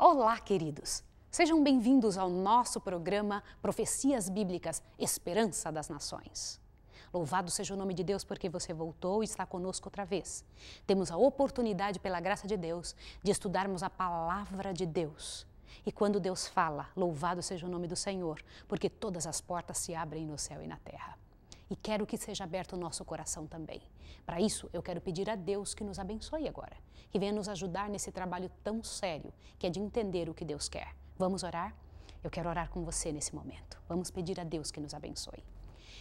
Olá, queridos! Sejam bem-vindos ao nosso programa Profecias Bíblicas Esperança das Nações. Louvado seja o nome de Deus porque você voltou e está conosco outra vez. Temos a oportunidade, pela graça de Deus, de estudarmos a palavra de Deus. E quando Deus fala, louvado seja o nome do Senhor, porque todas as portas se abrem no céu e na terra e quero que seja aberto o nosso coração também. Para isso, eu quero pedir a Deus que nos abençoe agora, que venha nos ajudar nesse trabalho tão sério que é de entender o que Deus quer. Vamos orar? Eu quero orar com você nesse momento. Vamos pedir a Deus que nos abençoe.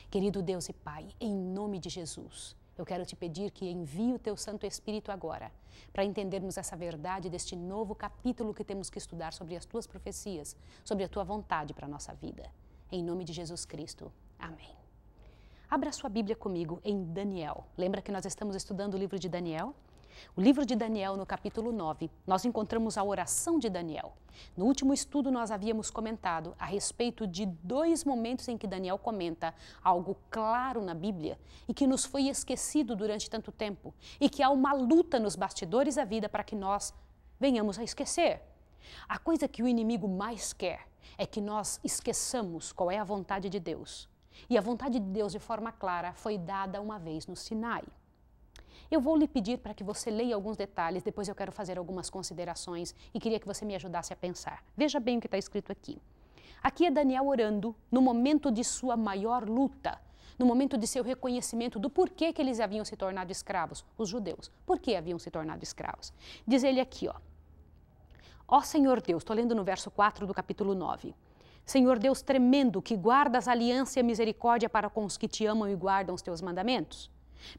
Querido Deus e Pai, em nome de Jesus, eu quero te pedir que envie o teu Santo Espírito agora, para entendermos essa verdade deste novo capítulo que temos que estudar sobre as tuas profecias, sobre a tua vontade para a nossa vida. Em nome de Jesus Cristo. Amém. Abra sua Bíblia comigo em Daniel. Lembra que nós estamos estudando o livro de Daniel? O livro de Daniel, no capítulo 9, nós encontramos a oração de Daniel. No último estudo, nós havíamos comentado a respeito de dois momentos em que Daniel comenta algo claro na Bíblia e que nos foi esquecido durante tanto tempo, e que há uma luta nos bastidores da vida para que nós venhamos a esquecer. A coisa que o inimigo mais quer é que nós esqueçamos qual é a vontade de Deus e a vontade de Deus, de forma clara, foi dada uma vez no Sinai. Eu vou lhe pedir para que você leia alguns detalhes, depois eu quero fazer algumas considerações e queria que você me ajudasse a pensar. Veja bem o que está escrito aqui. Aqui é Daniel orando no momento de sua maior luta, no momento de seu reconhecimento do porquê que eles haviam se tornado escravos, os judeus. Por que haviam se tornado escravos? Diz ele aqui, ó. Ó Senhor Deus, estou lendo no verso 4 do capítulo 9. Senhor Deus tremendo, que guardas aliança e misericórdia para com os que te amam e guardam os teus mandamentos.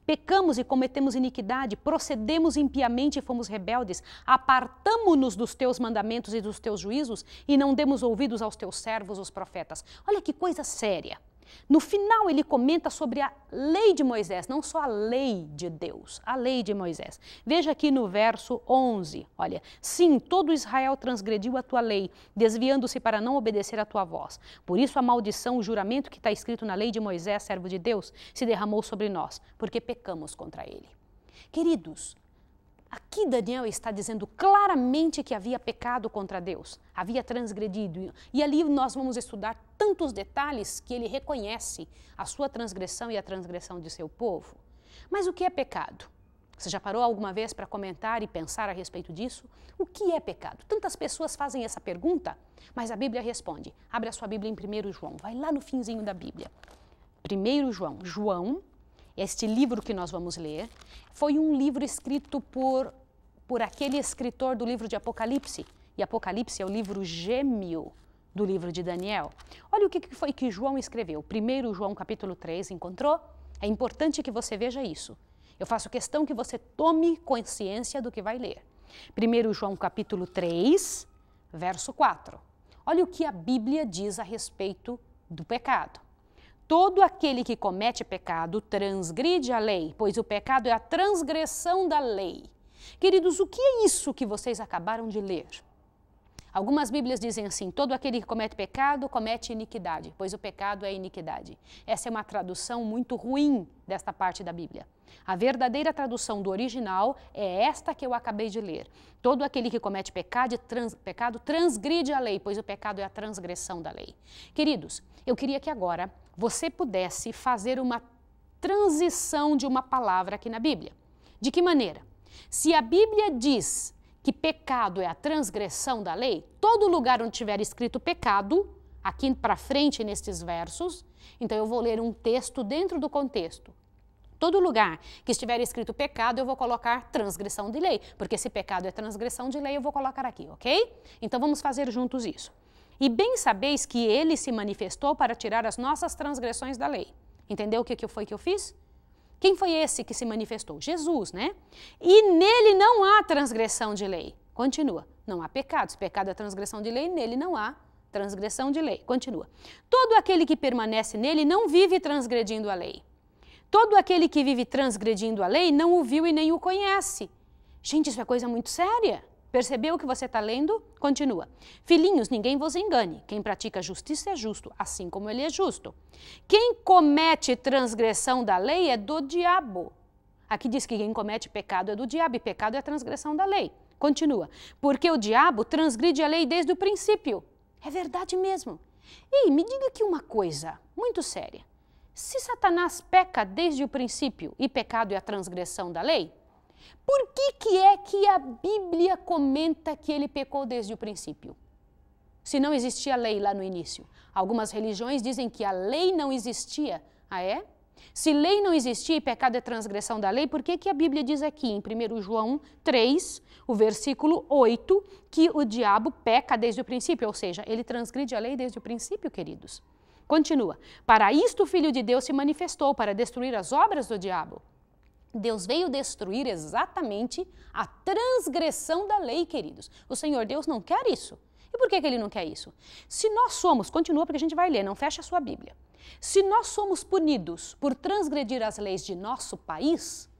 Pecamos e cometemos iniquidade, procedemos impiamente e fomos rebeldes, apartamo-nos dos teus mandamentos e dos teus juízos e não demos ouvidos aos teus servos, os profetas. Olha que coisa séria. No final, ele comenta sobre a lei de Moisés, não só a lei de Deus, a lei de Moisés. Veja aqui no verso 11: olha, sim, todo Israel transgrediu a tua lei, desviando-se para não obedecer a tua voz. Por isso, a maldição, o juramento que está escrito na lei de Moisés, servo de Deus, se derramou sobre nós, porque pecamos contra ele. Queridos, Aqui Daniel está dizendo claramente que havia pecado contra Deus, havia transgredido. E ali nós vamos estudar tantos detalhes que ele reconhece a sua transgressão e a transgressão de seu povo. Mas o que é pecado? Você já parou alguma vez para comentar e pensar a respeito disso? O que é pecado? Tantas pessoas fazem essa pergunta, mas a Bíblia responde. Abre a sua Bíblia em 1 João, vai lá no finzinho da Bíblia. 1 João, João, este livro que nós vamos ler foi um livro escrito por, por aquele escritor do livro de Apocalipse. E Apocalipse é o livro gêmeo do livro de Daniel. Olha o que foi que João escreveu. Primeiro João capítulo 3 encontrou. É importante que você veja isso. Eu faço questão que você tome consciência do que vai ler. Primeiro João capítulo 3, verso 4. Olha o que a Bíblia diz a respeito do pecado. Todo aquele que comete pecado transgride a lei, pois o pecado é a transgressão da lei. Queridos, o que é isso que vocês acabaram de ler? Algumas Bíblias dizem assim: todo aquele que comete pecado comete iniquidade, pois o pecado é iniquidade. Essa é uma tradução muito ruim desta parte da Bíblia. A verdadeira tradução do original é esta que eu acabei de ler: todo aquele que comete pecado, trans, pecado transgride a lei, pois o pecado é a transgressão da lei. Queridos, eu queria que agora você pudesse fazer uma transição de uma palavra aqui na Bíblia. De que maneira? Se a Bíblia diz que pecado é a transgressão da lei, todo lugar onde tiver escrito pecado, aqui para frente nestes versos, então eu vou ler um texto dentro do contexto. Todo lugar que estiver escrito pecado, eu vou colocar transgressão de lei, porque se pecado é transgressão de lei, eu vou colocar aqui, ok? Então vamos fazer juntos isso. E bem sabeis que ele se manifestou para tirar as nossas transgressões da lei. Entendeu o que, que foi que eu fiz? Quem foi esse que se manifestou? Jesus, né? E nele não há transgressão de lei. Continua. Não há pecado. Se pecado é transgressão de lei, nele não há transgressão de lei. Continua. Todo aquele que permanece nele não vive transgredindo a lei. Todo aquele que vive transgredindo a lei não o viu e nem o conhece. Gente, isso é coisa muito séria. Percebeu o que você está lendo? Continua. Filhinhos, ninguém vos engane. Quem pratica justiça é justo, assim como ele é justo. Quem comete transgressão da lei é do diabo. Aqui diz que quem comete pecado é do diabo e pecado é transgressão da lei. Continua. Porque o diabo transgride a lei desde o princípio. É verdade mesmo. Ei, me diga aqui uma coisa muito séria. Se Satanás peca desde o princípio e pecado é a transgressão da lei, por que, que é que a Bíblia comenta que ele pecou desde o princípio? Se não existia lei lá no início. Algumas religiões dizem que a lei não existia. Ah, é? Se lei não existia e pecado é transgressão da lei, por que, que a Bíblia diz aqui em 1 João 3, o versículo 8, que o diabo peca desde o princípio? Ou seja, ele transgride a lei desde o princípio, queridos. Continua. Para isto o Filho de Deus se manifestou, para destruir as obras do diabo. Deus veio destruir exatamente a transgressão da lei, queridos. O Senhor Deus não quer isso. E por que, que ele não quer isso? Se nós somos, continua porque a gente vai ler, não fecha a sua Bíblia. Se nós somos punidos por transgredir as leis de nosso país,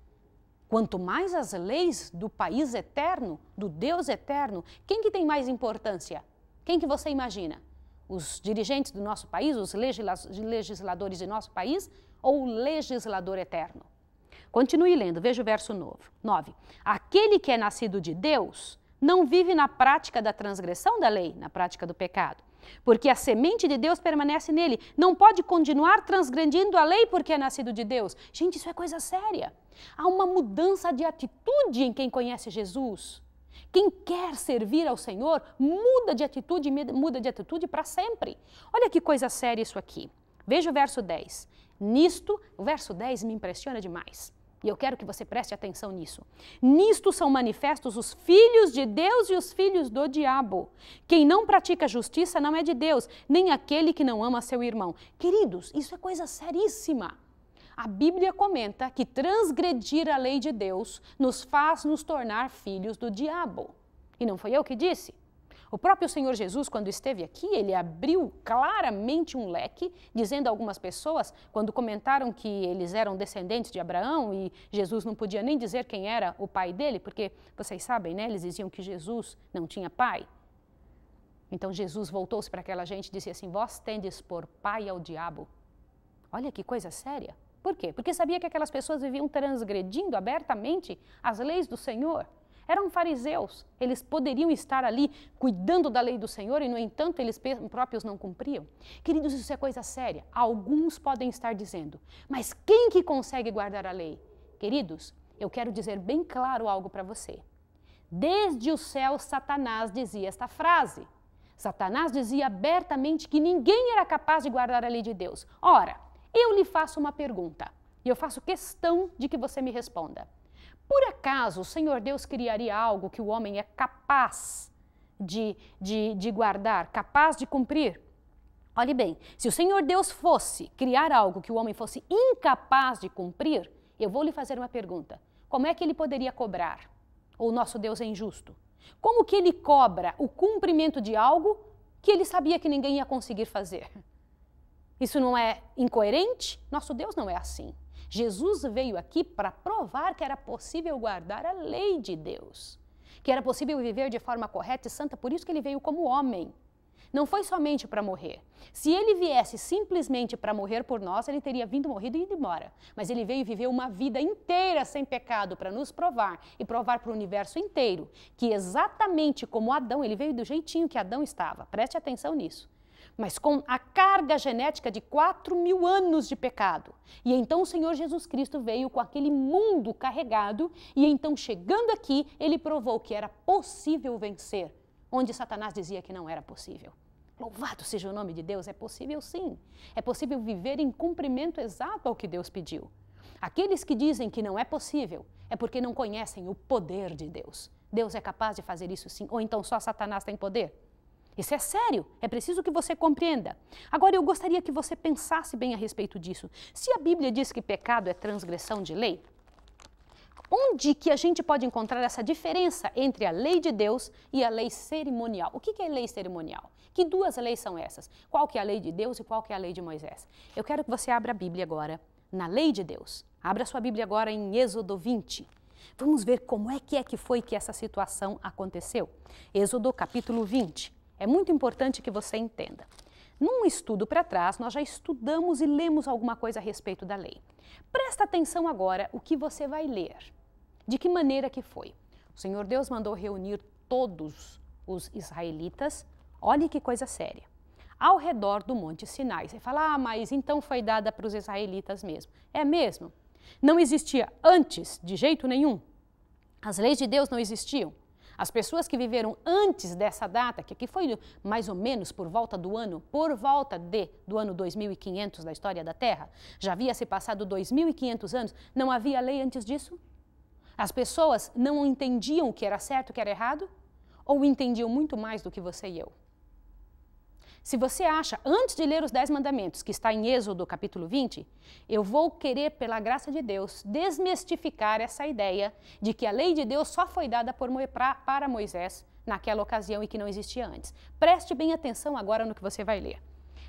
quanto mais as leis do país eterno, do Deus eterno, quem que tem mais importância? Quem que você imagina? Os dirigentes do nosso país, os legisladores de nosso país ou o legislador eterno? Continue lendo, veja o verso 9. Aquele que é nascido de Deus não vive na prática da transgressão da lei, na prática do pecado, porque a semente de Deus permanece nele. Não pode continuar transgredindo a lei porque é nascido de Deus. Gente, isso é coisa séria. Há uma mudança de atitude em quem conhece Jesus. Quem quer servir ao Senhor muda de atitude, muda de atitude para sempre. Olha que coisa séria isso aqui. Veja o verso 10. Nisto, o verso 10 me impressiona demais. E eu quero que você preste atenção nisso. Nisto são manifestos os filhos de Deus e os filhos do diabo. Quem não pratica justiça não é de Deus, nem aquele que não ama seu irmão. Queridos, isso é coisa seríssima. A Bíblia comenta que transgredir a lei de Deus nos faz nos tornar filhos do diabo. E não foi eu que disse? O próprio Senhor Jesus, quando esteve aqui, ele abriu claramente um leque, dizendo a algumas pessoas, quando comentaram que eles eram descendentes de Abraão e Jesus não podia nem dizer quem era o pai dele, porque vocês sabem, né? Eles diziam que Jesus não tinha pai. Então Jesus voltou-se para aquela gente e disse assim: Vós tendes por pai ao diabo. Olha que coisa séria. Por quê? Porque sabia que aquelas pessoas viviam transgredindo abertamente as leis do Senhor eram fariseus. Eles poderiam estar ali cuidando da lei do Senhor e, no entanto, eles próprios não cumpriam. Queridos, isso é coisa séria. Alguns podem estar dizendo, mas quem que consegue guardar a lei? Queridos, eu quero dizer bem claro algo para você. Desde o céu, Satanás dizia esta frase. Satanás dizia abertamente que ninguém era capaz de guardar a lei de Deus. Ora, eu lhe faço uma pergunta e eu faço questão de que você me responda. Por acaso o Senhor Deus criaria algo que o homem é capaz de, de, de guardar, capaz de cumprir? Olhe bem, se o Senhor Deus fosse criar algo que o homem fosse incapaz de cumprir, eu vou lhe fazer uma pergunta: como é que ele poderia cobrar? Ou o nosso Deus é injusto? Como que ele cobra o cumprimento de algo que ele sabia que ninguém ia conseguir fazer? Isso não é incoerente? Nosso Deus não é assim. Jesus veio aqui para provar que era possível guardar a lei de Deus, que era possível viver de forma correta e santa, por isso que ele veio como homem. Não foi somente para morrer. Se ele viesse simplesmente para morrer por nós, ele teria vindo, morrido e ido embora. Mas ele veio viver uma vida inteira sem pecado para nos provar e provar para o universo inteiro que exatamente como Adão, ele veio do jeitinho que Adão estava. Preste atenção nisso mas com a carga genética de 4 mil anos de pecado. E então o Senhor Jesus Cristo veio com aquele mundo carregado, e então chegando aqui, ele provou que era possível vencer, onde Satanás dizia que não era possível. Louvado seja o nome de Deus, é possível sim. É possível viver em cumprimento exato ao que Deus pediu. Aqueles que dizem que não é possível é porque não conhecem o poder de Deus. Deus é capaz de fazer isso sim, ou então só Satanás tem poder? Isso é sério, é preciso que você compreenda. Agora, eu gostaria que você pensasse bem a respeito disso. Se a Bíblia diz que pecado é transgressão de lei, onde que a gente pode encontrar essa diferença entre a lei de Deus e a lei cerimonial? O que, é lei cerimonial? Que duas leis são essas? Qual que é a lei de Deus e qual que é a lei de Moisés? Eu quero que você abra a Bíblia agora na lei de Deus. Abra sua Bíblia agora em Êxodo 20. Vamos ver como é que é que foi que essa situação aconteceu. Êxodo capítulo 20. É muito importante que você entenda. Num estudo para trás, nós já estudamos e lemos alguma coisa a respeito da lei. Presta atenção agora o que você vai ler. De que maneira que foi? O Senhor Deus mandou reunir todos os israelitas. Olhe que coisa séria. Ao redor do Monte Sinai. Você fala, ah, mas então foi dada para os israelitas mesmo. É mesmo? Não existia antes, de jeito nenhum. As leis de Deus não existiam. As pessoas que viveram antes dessa data, que aqui foi mais ou menos por volta do ano, por volta de do ano 2500 da história da Terra, já havia se passado 2500 anos, não havia lei antes disso? As pessoas não entendiam o que era certo, o que era errado? Ou entendiam muito mais do que você e eu? Se você acha, antes de ler os Dez Mandamentos, que está em Êxodo capítulo 20, eu vou querer, pela graça de Deus, desmistificar essa ideia de que a lei de Deus só foi dada por, pra, para Moisés naquela ocasião e que não existia antes. Preste bem atenção agora no que você vai ler.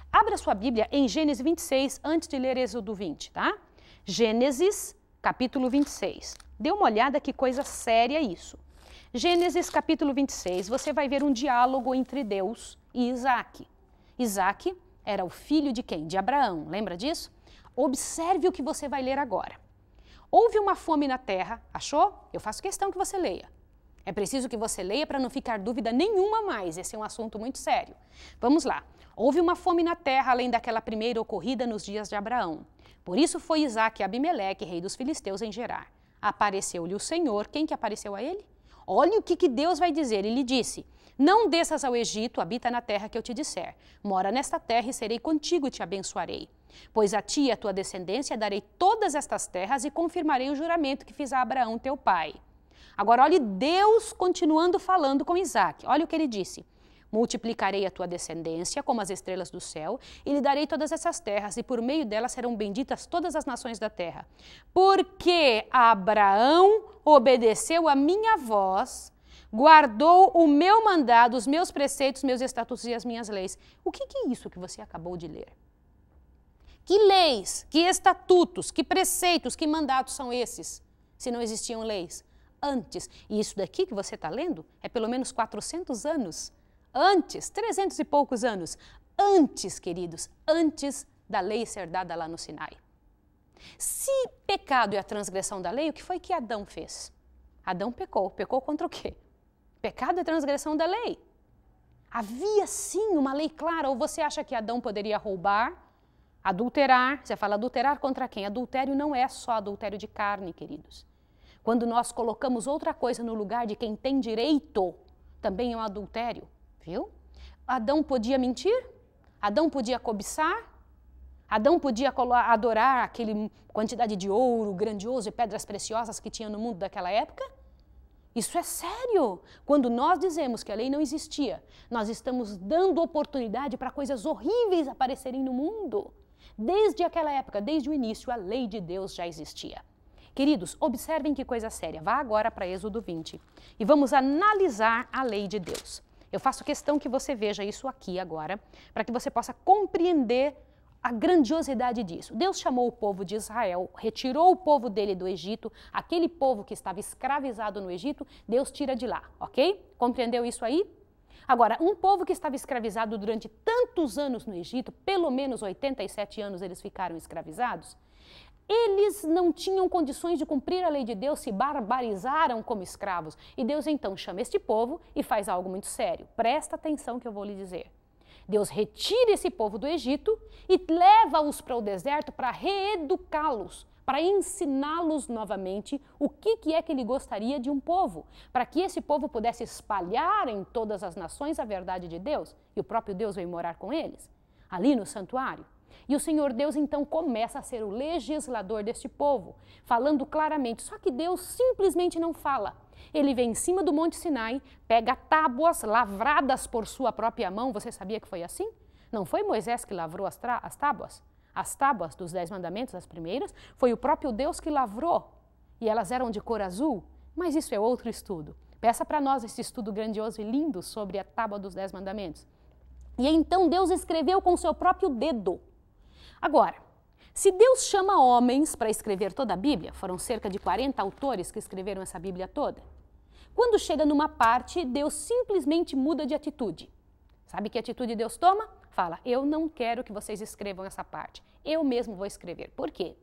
Abra sua Bíblia em Gênesis 26, antes de ler Êxodo 20, tá? Gênesis, capítulo 26. Dê uma olhada que coisa séria isso. Gênesis, capítulo 26, você vai ver um diálogo entre Deus e Isaac. Isaac era o filho de quem? De Abraão, lembra disso? Observe o que você vai ler agora. Houve uma fome na terra, achou? Eu faço questão que você leia. É preciso que você leia para não ficar dúvida nenhuma mais. Esse é um assunto muito sério. Vamos lá. Houve uma fome na terra além daquela primeira ocorrida nos dias de Abraão. Por isso foi Isaac e Abimeleque, rei dos filisteus, em Gerar. Apareceu-lhe o Senhor. Quem que apareceu a ele? Olha o que, que Deus vai dizer. Ele disse: Não desças ao Egito, habita na terra que eu te disser. Mora nesta terra e serei contigo e te abençoarei. Pois a ti e a tua descendência darei todas estas terras e confirmarei o juramento que fiz a Abraão teu pai. Agora, olhe Deus continuando falando com Isaac. Olha o que ele disse. Multiplicarei a tua descendência como as estrelas do céu, e lhe darei todas essas terras, e por meio delas serão benditas todas as nações da terra. Porque Abraão obedeceu a minha voz, guardou o meu mandado, os meus preceitos, meus estatutos e as minhas leis. O que, que é isso que você acabou de ler? Que leis, que estatutos, que preceitos, que mandatos são esses, se não existiam leis? Antes, e isso daqui que você está lendo é pelo menos 400 anos antes, 300 e poucos anos, antes, queridos, antes da lei ser dada lá no Sinai. Se pecado é a transgressão da lei, o que foi que Adão fez? Adão pecou. Pecou contra o quê? Pecado é transgressão da lei. Havia sim uma lei clara, ou você acha que Adão poderia roubar, adulterar? Você fala adulterar contra quem? Adultério não é só adultério de carne, queridos. Quando nós colocamos outra coisa no lugar de quem tem direito, também é um adultério viu? Adão podia mentir? Adão podia cobiçar? Adão podia adorar aquele quantidade de ouro grandioso e pedras preciosas que tinha no mundo daquela época? Isso é sério. Quando nós dizemos que a lei não existia, nós estamos dando oportunidade para coisas horríveis aparecerem no mundo. Desde aquela época, desde o início, a lei de Deus já existia. Queridos, observem que coisa séria. Vá agora para Êxodo 20 e vamos analisar a lei de Deus. Eu faço questão que você veja isso aqui agora, para que você possa compreender a grandiosidade disso. Deus chamou o povo de Israel, retirou o povo dele do Egito, aquele povo que estava escravizado no Egito, Deus tira de lá, ok? Compreendeu isso aí? Agora, um povo que estava escravizado durante tantos anos no Egito, pelo menos 87 anos eles ficaram escravizados, eles não tinham condições de cumprir a lei de Deus, se barbarizaram como escravos. E Deus então chama este povo e faz algo muito sério. Presta atenção que eu vou lhe dizer. Deus retira esse povo do Egito e leva-os para o deserto para reeducá-los, para ensiná-los novamente o que, que é que ele gostaria de um povo, para que esse povo pudesse espalhar em todas as nações a verdade de Deus e o próprio Deus veio morar com eles, ali no santuário. E o Senhor Deus então começa a ser o legislador deste povo, falando claramente. Só que Deus simplesmente não fala. Ele vem em cima do Monte Sinai, pega tábuas lavradas por sua própria mão. Você sabia que foi assim? Não foi Moisés que lavrou as, as tábuas? As tábuas dos Dez Mandamentos, as primeiras, foi o próprio Deus que lavrou. E elas eram de cor azul. Mas isso é outro estudo. Peça para nós esse estudo grandioso e lindo sobre a tábua dos Dez Mandamentos. E então Deus escreveu com seu próprio dedo Agora, se Deus chama homens para escrever toda a Bíblia, foram cerca de 40 autores que escreveram essa Bíblia toda. Quando chega numa parte, Deus simplesmente muda de atitude. Sabe que atitude Deus toma? Fala, eu não quero que vocês escrevam essa parte. Eu mesmo vou escrever. Por quê?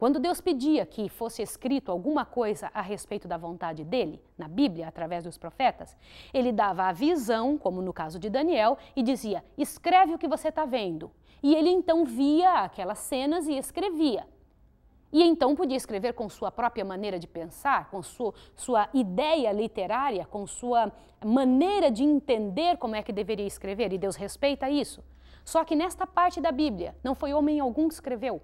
Quando Deus pedia que fosse escrito alguma coisa a respeito da vontade dele, na Bíblia, através dos profetas, ele dava a visão, como no caso de Daniel, e dizia: escreve o que você está vendo. E ele então via aquelas cenas e escrevia. E então podia escrever com sua própria maneira de pensar, com sua, sua ideia literária, com sua maneira de entender como é que deveria escrever, e Deus respeita isso. Só que nesta parte da Bíblia, não foi homem algum que escreveu,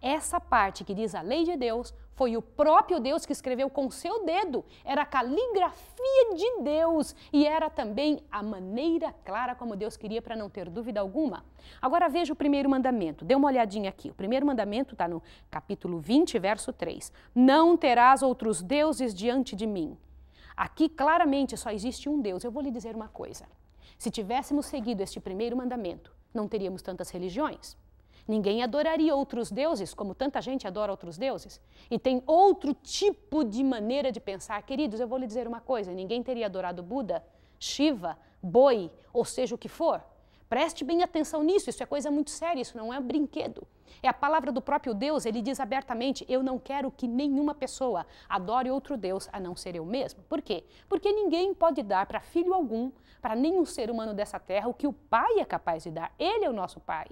essa parte que diz a lei de Deus foi o próprio Deus que escreveu com seu dedo. Era a caligrafia de Deus e era também a maneira clara como Deus queria para não ter dúvida alguma. Agora veja o primeiro mandamento. Dê uma olhadinha aqui. O primeiro mandamento está no capítulo 20, verso 3. Não terás outros deuses diante de mim. Aqui claramente só existe um Deus. Eu vou lhe dizer uma coisa. Se tivéssemos seguido este primeiro mandamento, não teríamos tantas religiões. Ninguém adoraria outros deuses, como tanta gente adora outros deuses. E tem outro tipo de maneira de pensar. Queridos, eu vou lhe dizer uma coisa: ninguém teria adorado Buda, Shiva, boi, ou seja o que for. Preste bem atenção nisso, isso é coisa muito séria, isso não é um brinquedo. É a palavra do próprio Deus, ele diz abertamente: Eu não quero que nenhuma pessoa adore outro Deus a não ser eu mesmo. Por quê? Porque ninguém pode dar para filho algum, para nenhum ser humano dessa terra, o que o Pai é capaz de dar. Ele é o nosso Pai.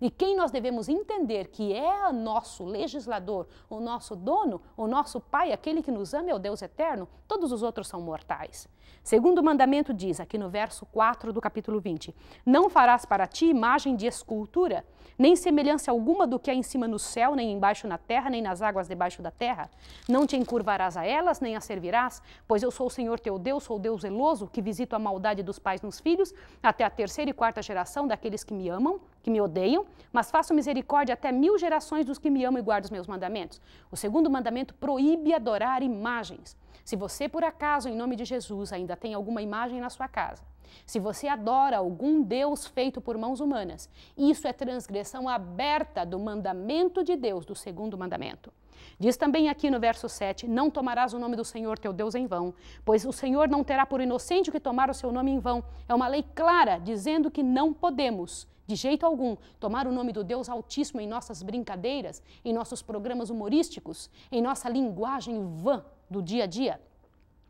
E quem nós devemos entender que é nosso legislador, o nosso dono, o nosso pai, aquele que nos ama, é o Deus eterno, todos os outros são mortais. Segundo mandamento diz, aqui no verso 4 do capítulo 20: Não farás para ti imagem de escultura, nem semelhança alguma do que há em cima no céu, nem embaixo na terra, nem nas águas debaixo da terra. Não te encurvarás a elas, nem as servirás, pois eu sou o Senhor teu Deus, sou o Deus zeloso, que visito a maldade dos pais nos filhos, até a terceira e quarta geração daqueles que me amam, que me odeiam, mas faço misericórdia até mil gerações dos que me amam e guardam os meus mandamentos. O segundo mandamento proíbe adorar imagens. Se você, por acaso, em nome de Jesus, ainda tem alguma imagem na sua casa, se você adora algum Deus feito por mãos humanas, isso é transgressão aberta do mandamento de Deus, do segundo mandamento. Diz também aqui no verso 7: Não tomarás o nome do Senhor teu Deus em vão, pois o Senhor não terá por inocente o que tomar o seu nome em vão. É uma lei clara dizendo que não podemos, de jeito algum, tomar o nome do Deus Altíssimo em nossas brincadeiras, em nossos programas humorísticos, em nossa linguagem vã do dia a dia.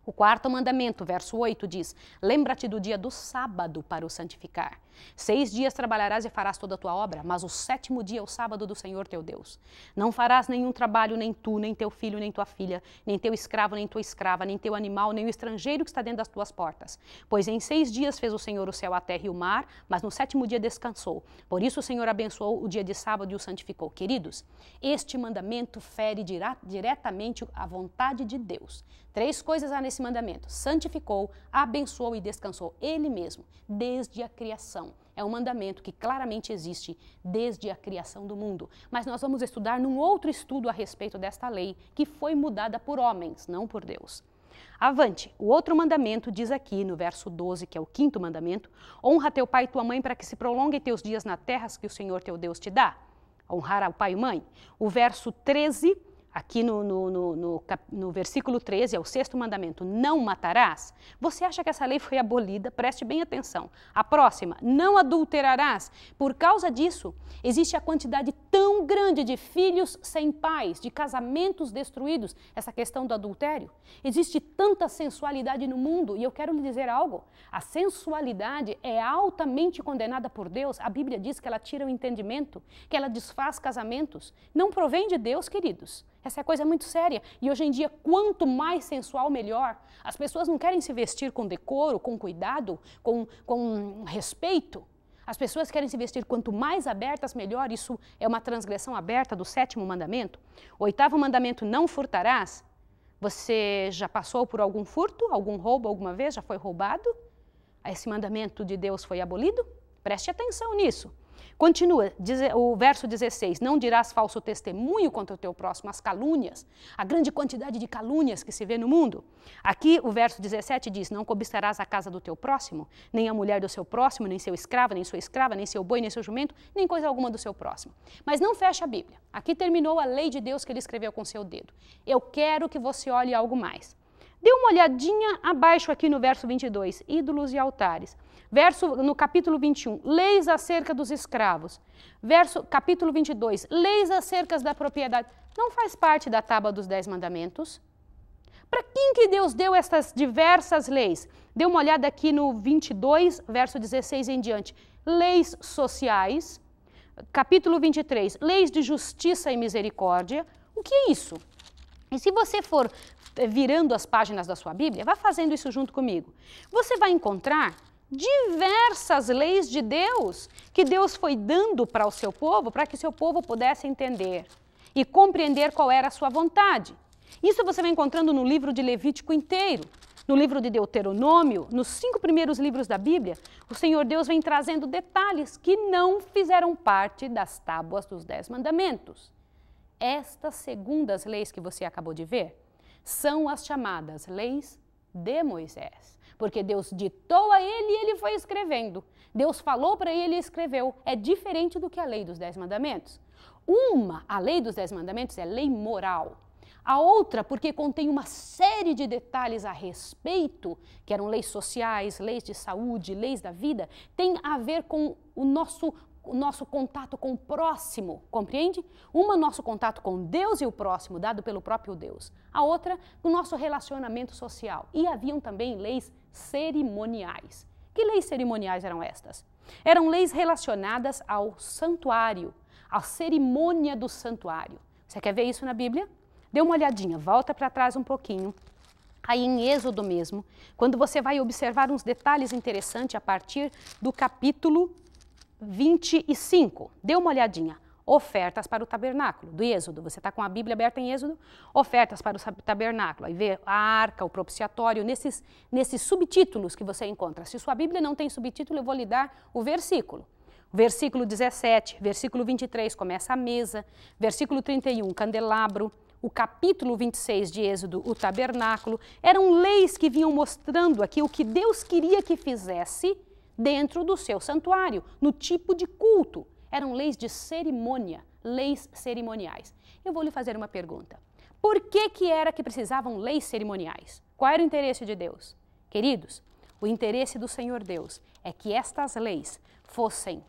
O quarto mandamento, verso 8, diz: Lembra-te do dia do sábado para o santificar. Seis dias trabalharás e farás toda a tua obra, mas o sétimo dia é o sábado do Senhor teu Deus. Não farás nenhum trabalho, nem tu, nem teu filho, nem tua filha, nem teu escravo, nem tua escrava, nem teu animal, nem o estrangeiro que está dentro das tuas portas. Pois em seis dias fez o Senhor o céu, a terra e o mar, mas no sétimo dia descansou. Por isso o Senhor abençoou o dia de sábado e o santificou. Queridos, este mandamento fere diretamente a vontade de Deus. Três coisas há nesse mandamento: santificou, abençoou e descansou ele mesmo, desde a criação. É um mandamento que claramente existe desde a criação do mundo. Mas nós vamos estudar num outro estudo a respeito desta lei, que foi mudada por homens, não por Deus. Avante, o outro mandamento diz aqui no verso 12, que é o quinto mandamento: honra teu pai e tua mãe para que se prolonguem teus dias na terra que o Senhor teu Deus te dá honrar ao pai e mãe. O verso 13 aqui no, no, no, no, no versículo 13, é o sexto mandamento, não matarás, você acha que essa lei foi abolida? Preste bem atenção. A próxima, não adulterarás. Por causa disso, existe a quantidade tão grande de filhos sem pais, de casamentos destruídos, essa questão do adultério. Existe tanta sensualidade no mundo, e eu quero lhe dizer algo: a sensualidade é altamente condenada por Deus. A Bíblia diz que ela tira o entendimento, que ela desfaz casamentos. Não provém de Deus, queridos. Essa é coisa é muito séria. E hoje em dia, quanto mais sensual, melhor. As pessoas não querem se vestir com decoro, com cuidado, com, com respeito. As pessoas querem se vestir quanto mais abertas, melhor. Isso é uma transgressão aberta do sétimo mandamento. oitavo mandamento, não furtarás. Você já passou por algum furto, algum roubo alguma vez? Já foi roubado? Esse mandamento de Deus foi abolido? Preste atenção nisso. Continua o verso 16: Não dirás falso testemunho contra o teu próximo, as calúnias, a grande quantidade de calúnias que se vê no mundo. Aqui o verso 17 diz: Não cobiçarás a casa do teu próximo, nem a mulher do seu próximo, nem seu escravo, nem sua escrava, nem seu boi, nem seu jumento, nem coisa alguma do seu próximo. Mas não fecha a Bíblia. Aqui terminou a lei de Deus que ele escreveu com seu dedo. Eu quero que você olhe algo mais. Dê uma olhadinha abaixo aqui no verso 22, ídolos e altares. Verso, no capítulo 21, leis acerca dos escravos. Verso, capítulo 22, leis acerca da propriedade. Não faz parte da tábua dos dez mandamentos? Para quem que Deus deu estas diversas leis? Dê uma olhada aqui no 22, verso 16 em diante. Leis sociais. Capítulo 23, leis de justiça e misericórdia. O que é isso? E se você for eh, virando as páginas da sua Bíblia, vá fazendo isso junto comigo. Você vai encontrar diversas leis de Deus que Deus foi dando para o seu povo, para que seu povo pudesse entender e compreender qual era a sua vontade. Isso você vai encontrando no livro de Levítico inteiro, no livro de Deuteronômio, nos cinco primeiros livros da Bíblia, o Senhor Deus vem trazendo detalhes que não fizeram parte das tábuas dos Dez Mandamentos. Estas segundas leis que você acabou de ver são as chamadas leis de Moisés porque Deus ditou a ele e ele foi escrevendo. Deus falou para ele e escreveu. É diferente do que a lei dos Dez Mandamentos. Uma, a lei dos Dez Mandamentos, é lei moral. A outra, porque contém uma série de detalhes a respeito, que eram leis sociais, leis de saúde, leis da vida, tem a ver com o nosso o nosso contato com o próximo, compreende? Uma, nosso contato com Deus e o próximo, dado pelo próprio Deus. A outra, o nosso relacionamento social. E haviam também leis cerimoniais. Que leis cerimoniais eram estas? Eram leis relacionadas ao santuário, à cerimônia do santuário. Você quer ver isso na Bíblia? Dê uma olhadinha, volta para trás um pouquinho. Aí em Êxodo mesmo, quando você vai observar uns detalhes interessantes a partir do capítulo 25. Dê uma olhadinha. Ofertas para o tabernáculo, do Êxodo. Você está com a Bíblia aberta em Êxodo? Ofertas para o tabernáculo. Aí vê a arca, o propiciatório, nesses, nesses subtítulos que você encontra. Se sua Bíblia não tem subtítulo, eu vou lhe dar o versículo. Versículo 17, versículo 23 começa a mesa, versículo 31, candelabro, o capítulo 26 de Êxodo, o tabernáculo. Eram leis que vinham mostrando aqui o que Deus queria que fizesse dentro do seu santuário, no tipo de culto. Eram leis de cerimônia, leis cerimoniais. Eu vou lhe fazer uma pergunta. Por que, que era que precisavam leis cerimoniais? Qual era o interesse de Deus? Queridos, o interesse do Senhor Deus é que estas leis fossem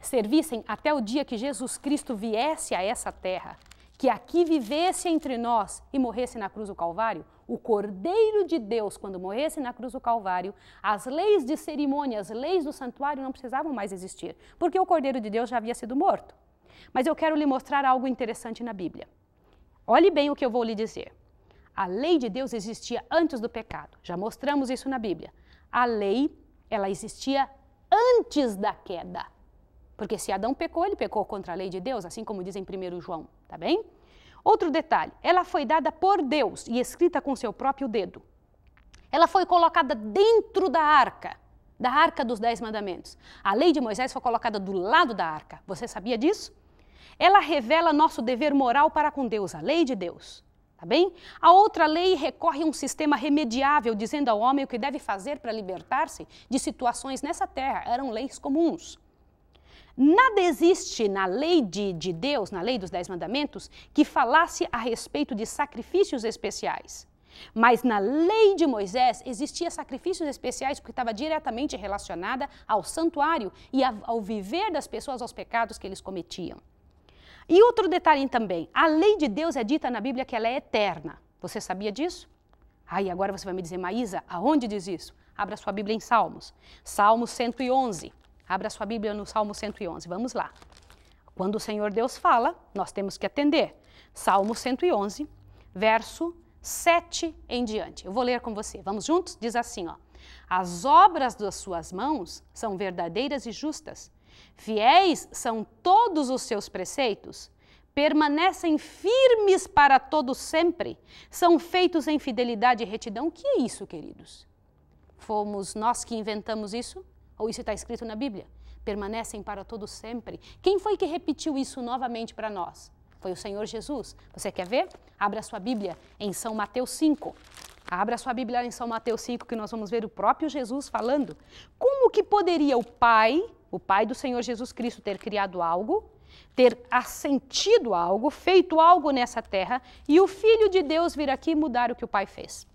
servissem até o dia que Jesus Cristo viesse a essa terra, que aqui vivesse entre nós e morresse na cruz do Calvário o Cordeiro de Deus, quando morresse na cruz do Calvário, as leis de cerimônia, as leis do santuário não precisavam mais existir, porque o Cordeiro de Deus já havia sido morto. Mas eu quero lhe mostrar algo interessante na Bíblia. Olhe bem o que eu vou lhe dizer. A lei de Deus existia antes do pecado. Já mostramos isso na Bíblia. A lei, ela existia antes da queda. Porque se Adão pecou, ele pecou contra a lei de Deus, assim como dizem em 1 João, tá bem? Outro detalhe: ela foi dada por Deus e escrita com seu próprio dedo. Ela foi colocada dentro da arca, da arca dos Dez Mandamentos. A lei de Moisés foi colocada do lado da arca. Você sabia disso? Ela revela nosso dever moral para com Deus, a lei de Deus. Tá bem? A outra lei recorre a um sistema remediável, dizendo ao homem o que deve fazer para libertar-se de situações nessa terra. Eram leis comuns. Nada existe na lei de, de Deus, na lei dos Dez Mandamentos, que falasse a respeito de sacrifícios especiais. Mas na lei de Moisés existia sacrifícios especiais porque estava diretamente relacionada ao santuário e ao viver das pessoas aos pecados que eles cometiam. E outro detalhe também, a lei de Deus é dita na Bíblia que ela é eterna. Você sabia disso? Aí e agora você vai me dizer, Maísa, aonde diz isso? Abra sua Bíblia em Salmos. Salmo 111. Abra sua Bíblia no Salmo 111. Vamos lá. Quando o Senhor Deus fala, nós temos que atender. Salmo 111, verso 7 em diante. Eu vou ler com você. Vamos juntos? Diz assim, ó: As obras das suas mãos são verdadeiras e justas. Fiéis são todos os seus preceitos. Permanecem firmes para todo sempre. São feitos em fidelidade e retidão. O que é isso, queridos? Fomos nós que inventamos isso? Ou isso está escrito na Bíblia? Permanecem para todo sempre. Quem foi que repetiu isso novamente para nós? Foi o Senhor Jesus. Você quer ver? Abra sua Bíblia em São Mateus 5. Abra sua Bíblia em São Mateus 5, que nós vamos ver o próprio Jesus falando. Como que poderia o Pai, o Pai do Senhor Jesus Cristo, ter criado algo, ter assentido algo, feito algo nessa terra, e o Filho de Deus vir aqui mudar o que o Pai fez?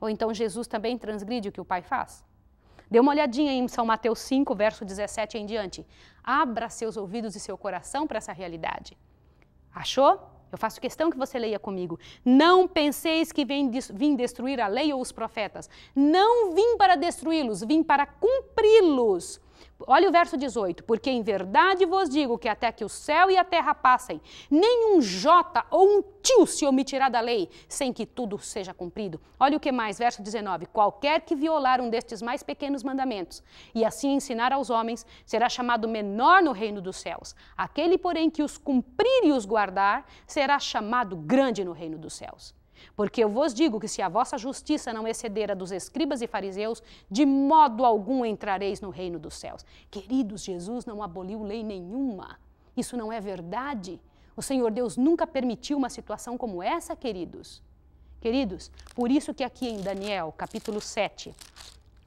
Ou então Jesus também transgride o que o Pai faz? Dê uma olhadinha em São Mateus 5, verso 17 em diante. Abra seus ouvidos e seu coração para essa realidade. Achou? Eu faço questão que você leia comigo. Não penseis que vem, vim destruir a lei ou os profetas. Não vim para destruí-los, vim para cumpri-los. Olha o verso 18: Porque em verdade vos digo que até que o céu e a terra passem, nenhum jota ou um tio se omitirá da lei, sem que tudo seja cumprido. Olha o que mais, verso 19: Qualquer que violar um destes mais pequenos mandamentos e assim ensinar aos homens, será chamado menor no reino dos céus. Aquele, porém, que os cumprir e os guardar, será chamado grande no reino dos céus. Porque eu vos digo que se a vossa justiça não exceder a dos escribas e fariseus, de modo algum entrareis no reino dos céus. Queridos, Jesus não aboliu lei nenhuma. Isso não é verdade. O Senhor Deus nunca permitiu uma situação como essa, queridos. Queridos, por isso que aqui em Daniel, capítulo 7,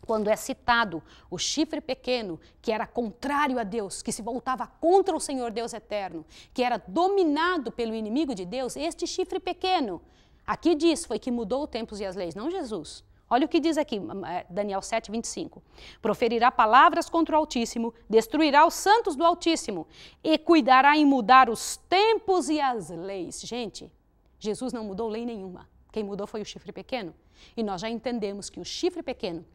quando é citado o chifre pequeno, que era contrário a Deus, que se voltava contra o Senhor Deus eterno, que era dominado pelo inimigo de Deus, este chifre pequeno Aqui diz, foi que mudou os tempos e as leis, não Jesus. Olha o que diz aqui, é, Daniel 7, 25. Proferirá palavras contra o Altíssimo, destruirá os santos do Altíssimo e cuidará em mudar os tempos e as leis. Gente, Jesus não mudou lei nenhuma. Quem mudou foi o chifre pequeno. E nós já entendemos que o chifre pequeno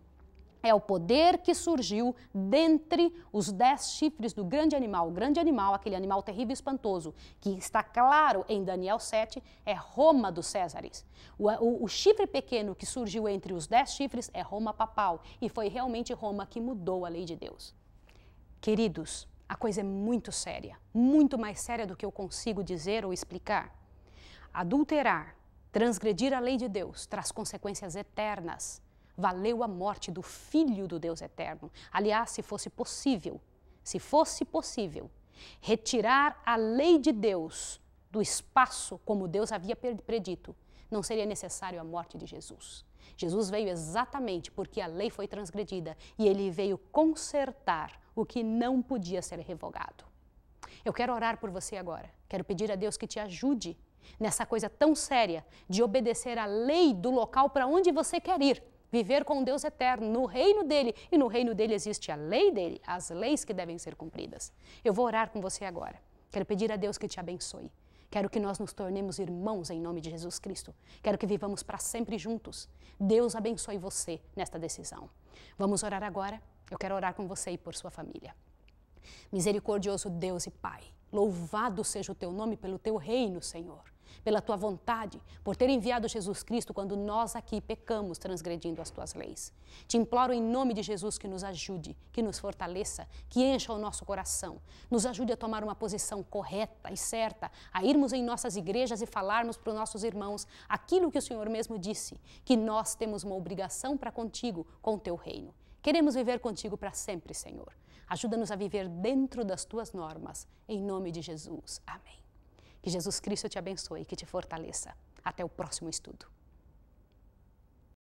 é o poder que surgiu dentre os dez chifres do grande animal. O grande animal, aquele animal terrível e espantoso, que está claro em Daniel 7, é Roma dos Césares. O, o, o chifre pequeno que surgiu entre os dez chifres é Roma papal. E foi realmente Roma que mudou a lei de Deus. Queridos, a coisa é muito séria, muito mais séria do que eu consigo dizer ou explicar. Adulterar, transgredir a lei de Deus, traz consequências eternas valeu a morte do Filho do Deus Eterno. Aliás, se fosse possível, se fosse possível, retirar a lei de Deus do espaço como Deus havia predito, não seria necessário a morte de Jesus. Jesus veio exatamente porque a lei foi transgredida e ele veio consertar o que não podia ser revogado. Eu quero orar por você agora. Quero pedir a Deus que te ajude nessa coisa tão séria de obedecer a lei do local para onde você quer ir, viver com Deus eterno, no reino dele, e no reino dele existe a lei dele, as leis que devem ser cumpridas. Eu vou orar com você agora. Quero pedir a Deus que te abençoe. Quero que nós nos tornemos irmãos em nome de Jesus Cristo. Quero que vivamos para sempre juntos. Deus abençoe você nesta decisão. Vamos orar agora? Eu quero orar com você e por sua família. Misericordioso Deus e Pai, louvado seja o teu nome pelo teu reino, Senhor pela tua vontade, por ter enviado Jesus Cristo quando nós aqui pecamos transgredindo as tuas leis. Te imploro em nome de Jesus que nos ajude, que nos fortaleça, que encha o nosso coração, nos ajude a tomar uma posição correta e certa, a irmos em nossas igrejas e falarmos para os nossos irmãos aquilo que o Senhor mesmo disse, que nós temos uma obrigação para contigo, com o teu reino. Queremos viver contigo para sempre, Senhor. Ajuda-nos a viver dentro das tuas normas. Em nome de Jesus. Amém. Que Jesus Cristo te abençoe e que te fortaleça. Até o próximo estudo.